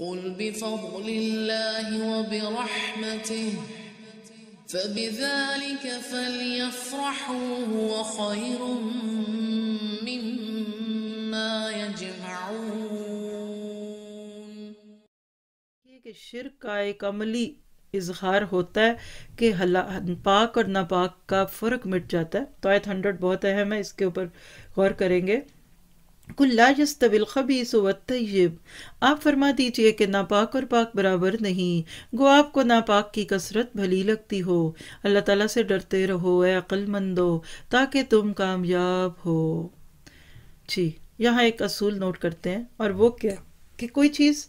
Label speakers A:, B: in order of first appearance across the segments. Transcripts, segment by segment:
A: قل بفضل الله وبرحمته فبذلك فليفرحوا هو خير مما يجمعون कि शिरक का इजहार होता है कि हला पाक और नापाक का फ़र्क मिट जाता है तो आयत हंड्रेड बहुत अहम है इसके ऊपर गौर करेंगे कुल्ला यस्तबिल खबीस तय्यब आप फरमा दीजिए कि नापाक और पाक बराबर नहीं गो आपको नापाक की कसरत भली लगती हो अल्लाह ताला से डरते रहो ए अक्लमंदो ताकि तुम कामयाब हो जी यहाँ एक असूल नोट करते हैं और वो क्या कि कोई चीज़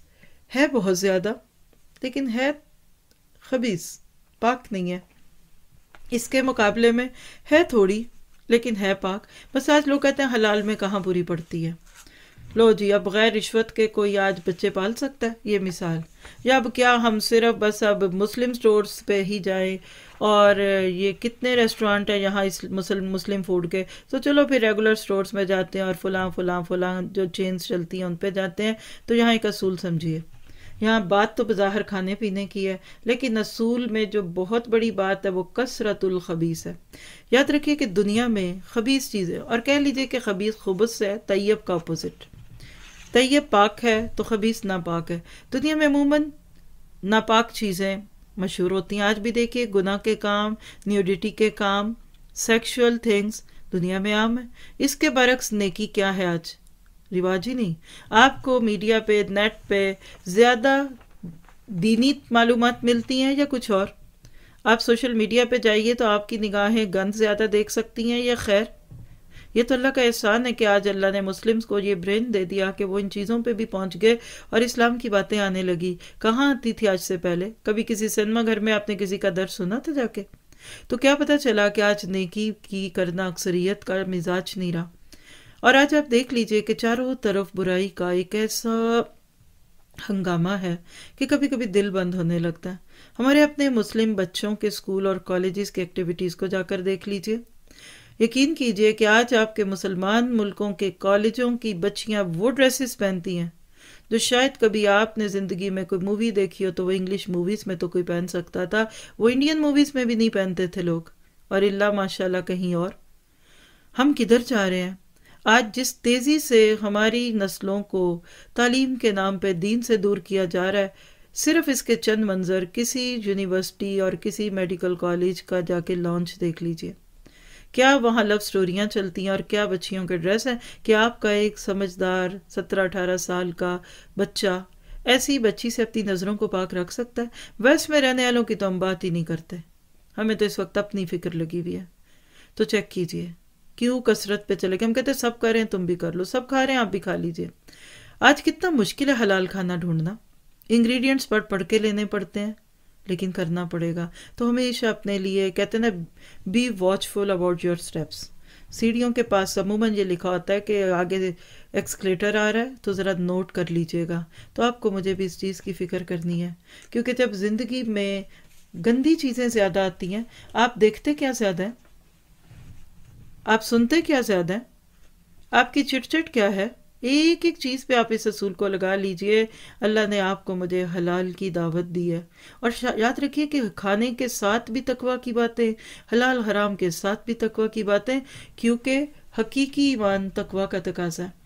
A: है बहुत ज़्यादा लेकिन है खबीस पाक नहीं है इसके मुकाबले में है थोड़ी लेकिन है पाक बस आज लोग कहते हैं हलाल में कहाँ बुरी पड़ती है लो जी अब गैर रिश्वत के कोई आज बच्चे पाल सकता है ये मिसाल या अब क्या हम सिर्फ बस अब मुस्लिम स्टोर्स पे ही जाएं और ये कितने रेस्टोरेंट हैं यहाँ इस मुस्लिम मुस्लिम फूड के तो चलो फिर रेगुलर स्टोर्स में जाते हैं और फलां फलां फलां जो चेन्स चलती हैं उन पे जाते हैं तो यहाँ एक असूल समझिए यहाँ बात तो बज़ाहिर खाने पीने की है लेकिन असूल में जो बहुत बड़ी बात है वो कसरतुलखबीस है याद रखिए कि दुनिया में खबीस चीज़ें और कह लीजिए कि खबीस खबस है तैयब का अपोज़िट तैयब पाक है तो खबीस नापाक है दुनिया में अमूमन नापाक चीज़ें मशहूर होती हैं आज भी देखिए गुनाह के काम न्यूडिटी के काम सेक्शुअल थिंग्स दुनिया में आम है इसके बरक्स नेकी क्या है आज रिवाज ही नहीं आपको मीडिया पे नेट पे ज़्यादा दीनी मालूम मिलती हैं या कुछ और आप सोशल मीडिया पे जाइए तो आपकी निगाहें गंद ज़्यादा देख सकती हैं या खैर ये तो अल्लाह का एहसान है कि आज अल्लाह ने मुस्लिम्स को ये ब्रेन दे दिया कि वो इन चीज़ों पे भी पहुंच गए और इस्लाम की बातें आने लगी कहाँ आती थी आज से पहले कभी किसी सिनेमा घर में आपने किसी का दर्द सुना था जाके तो क्या पता चला कि आज नेकी की करना अक्सरियत का मिजाज नहीं रहा और आज आप देख लीजिए कि चारों तरफ बुराई का एक ऐसा हंगामा है कि कभी कभी दिल बंद होने लगता है हमारे अपने मुस्लिम बच्चों के स्कूल और कॉलेजेस की एक्टिविटीज़ को जाकर देख लीजिए यकीन कीजिए कि आज आपके मुसलमान मुल्कों के कॉलेजों की बच्चियां वो ड्रेसेस पहनती हैं जो शायद कभी आपने ज़िंदगी में कोई मूवी देखी हो तो वो इंग्लिश मूवीज़ में तो कोई पहन सकता था वो इंडियन मूवीज़ में भी नहीं पहनते थे लोग और इल्ला माशाल्लाह कहीं और हम किधर जा रहे हैं आज जिस तेज़ी से हमारी नस्लों को तालीम के नाम पर दीन से दूर किया जा रहा है सिर्फ इसके चंद मंज़र किसी यूनिवर्सिटी और किसी मेडिकल कॉलेज का जाके लॉन्च देख लीजिए क्या वहाँ लव स्टोरियाँ चलती हैं और क्या बच्चियों के ड्रेस हैं कि आपका एक समझदार सत्रह अठारह साल का बच्चा ऐसी बच्ची से अपनी नज़रों को पाक रख सकता है वेस्ट में रहने वालों की तो हम बात ही नहीं करते हमें तो इस वक्त अपनी फिक्र लगी हुई है तो चेक कीजिए क्यों कसरत पे चले गए हम कहते सब कर रहे हैं तुम भी कर लो सब खा रहे हैं आप भी खा लीजिए आज कितना मुश्किल है हलाल खाना ढूंढना इंग्रेडिएंट्स पढ़ पढ़ के लेने पड़ते हैं लेकिन करना पड़ेगा तो हमेशा अपने लिए कहते ना be watchful about your steps सीढ़ियों के पास अमूमन ये लिखा होता है कि आगे एक्सकलेटर आ रहा है तो ज़रा नोट कर लीजिएगा तो आपको मुझे भी इस चीज़ की फ़िक्र करनी है क्योंकि जब ज़िंदगी में गंदी चीज़ें ज़्यादा आती हैं आप देखते क्या ज़्यादा है आप सुनते क्या ज़्यादा हैं आपकी चिटचिट क्या है एक एक चीज़ पे आप इस असूल को लगा लीजिए अल्लाह ने आपको मुझे हलाल की दावत दी है और याद रखिए कि खाने के साथ भी तकवा की बातें हलाल हराम के साथ भी तकवा की बातें क्योंकि हकीकी ईमान तकवा का तकाजा है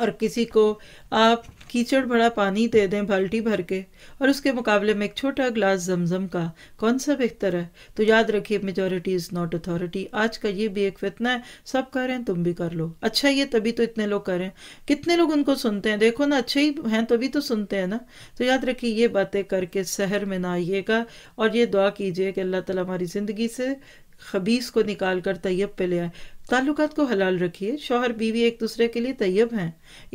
A: और किसी को आप कीचड़ भरा पानी दे दें बाल्टी भर के और उसके मुकाबले में एक छोटा ग्लास जमजम का कौन सा बेहतर है तो याद रखिए मेजोरिटी इज़ नॉट अथॉरिटी आज का ये भी एक फितना है सब कर रहे हैं तुम भी कर लो अच्छा ये तभी तो इतने लोग करें कितने लोग उनको सुनते हैं देखो ना अच्छे ही हैं तभी तो सुनते हैं ना तो याद रखिए ये बातें करके शहर में ना आइएगा और ये दुआ कीजिए कि अल्लाह तला हमारी ज़िंदगी से खबीस को निकाल कर तैयब पे ले आए ताल्लुकात को हलाल रखिए शोहर बीवी एक दूसरे के लिए तैयब हैं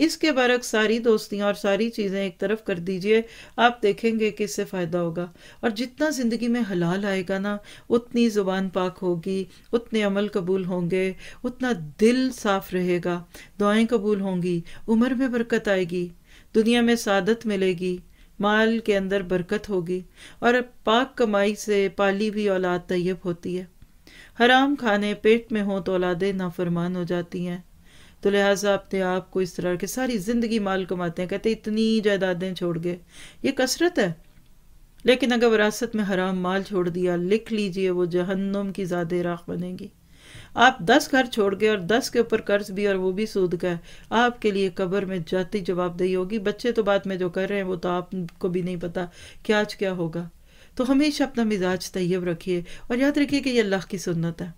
A: इसके बरक सारी दोस्तियाँ और सारी चीज़ें एक तरफ कर दीजिए आप देखेंगे कि इससे फ़ायदा होगा और जितना ज़िंदगी में हलाल आएगा ना उतनी ज़ुबान पाक होगी उतने अमल कबूल होंगे उतना दिल साफ रहेगा दुआएं कबूल होंगी उम्र में बरकत आएगी दुनिया में सादत मिलेगी माल के अंदर बरकत होगी और पाक कमाई से पाली भी औलाद तैयब होती है हराम खाने पेट में हों तो औलादे नाफरमान हो जाती हैं तो लिहाजा अपने आप को इस तरह के सारी ज़िंदगी माल कमाते हैं कहते इतनी जायदादें छोड़ गए ये कसरत है लेकिन अगर विरासत में हराम माल छोड़ दिया लिख लीजिए वो जहन्नुम की ज़्यादा राख बनेगी आप दस घर छोड़ गए और दस के ऊपर कर्ज भी और वो भी सूद का है आपके लिए कब्र में जाती जवाबदेही होगी बच्चे तो बाद में जो कर रहे हैं वो तो आपको भी नहीं पता कि आज क्या होगा तो हमेशा अपना मिजाज तयब रखिए और याद रखिए कि यह अल्लाह की सुन्नत है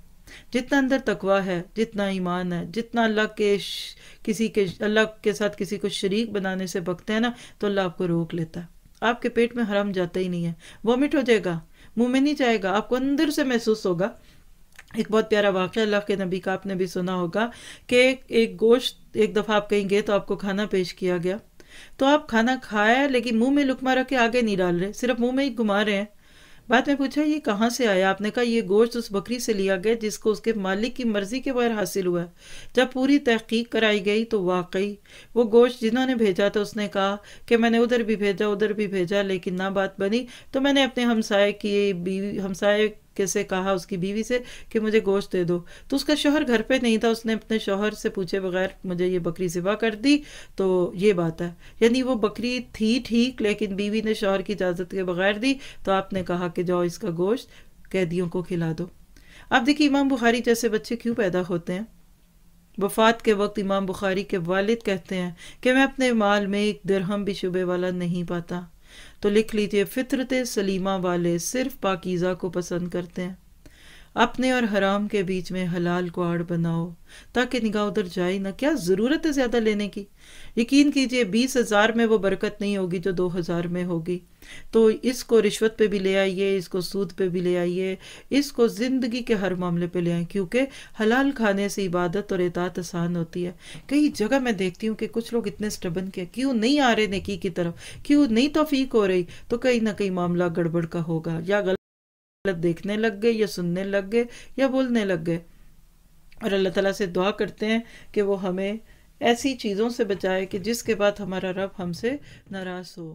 A: जितना अंदर तकवा है जितना ईमान है जितना अल्लाह के किसी के अल्लाह के साथ किसी को शरीक बनाने से बकते हैं ना तो अल्लाह आपको रोक लेता है आपके पेट में हराम जाता ही नहीं है वॉमिट हो जाएगा मुंह में नहीं जाएगा आपको अंदर से महसूस होगा एक बहुत प्यारा वाक्य अल्लाह के नबी का आपने भी सुना होगा कि एक गोश्त एक दफ़ा आप कहीं गए तो आपको खाना पेश किया गया तो आप खाना खाया लेकिन मुंह में लुकमा रख के आगे नहीं डाल रहे सिर्फ मुंह में ही घुमा रहे हैं बाद में पूछा ये कहाँ से आया आपने कहा यह गोश्त उस बकरी से लिया गया जिसको उसके मालिक की मर्जी के बगैर हासिल हुआ जब पूरी तहकीक कराई गई तो वाकई वो गोश्त जिन्होंने भेजा था उसने कहा कि मैंने उधर भी भेजा उधर भी भेजा लेकिन ना बात बनी तो मैंने अपने हमसाय की बीवी हमसाय किसे कहा उसकी बीवी से कि मुझे गोश्त दे दो तो उसका शोहर घर पे नहीं था उसने अपने शोहर से पूछे बगैर मुझे ये बकरी ज़िबा कर दी तो ये बात है यानी वो बकरी थी ठीक लेकिन बीवी ने शोहर की इजाज़त के बगैर दी तो आपने कहा कि जाओ इसका गोश्त कैदियों को खिला दो आप देखिए इमाम बुखारी जैसे बच्चे क्यों पैदा होते हैं वफात के वक्त इमाम बुखारी के वालिद कहते हैं कि मैं अपने माल में एक दरहम भी शुबे वाला नहीं पाता तो लिख लीजिए फितरत सलीमा वाले सिर्फ पाकिज़ा को पसंद करते हैं अपने और हराम के बीच में हलाल को आड़ बनाओ ताकि निगाह उधर जाए ना क्या ज़रूरत है ज़्यादा लेने की यकीन कीजिए बीस हज़ार में वो बरकत नहीं होगी जो दो हज़ार में होगी तो इसको रिश्वत पे भी ले आइए इसको सूद पे भी ले आइए इसको ज़िंदगी के हर मामले पे ले आए क्योंकि हलाल खाने से इबादत और एतात आसान होती है कई जगह मैं देखती हूँ कि कुछ लोग इतने स्टबन के क्यों नहीं आ रहे नेकी की तरफ क्यों नहीं तोफीक हो रही तो कहीं ना कहीं मामला गड़बड़ का होगा या गलत मतलब देखने लग गए या सुनने लग गए या बोलने लग गए और अल्लाह ताला से दुआ करते हैं कि वो हमें ऐसी चीज़ों से बचाए कि जिसके बाद हमारा रब हमसे नाराज़ हो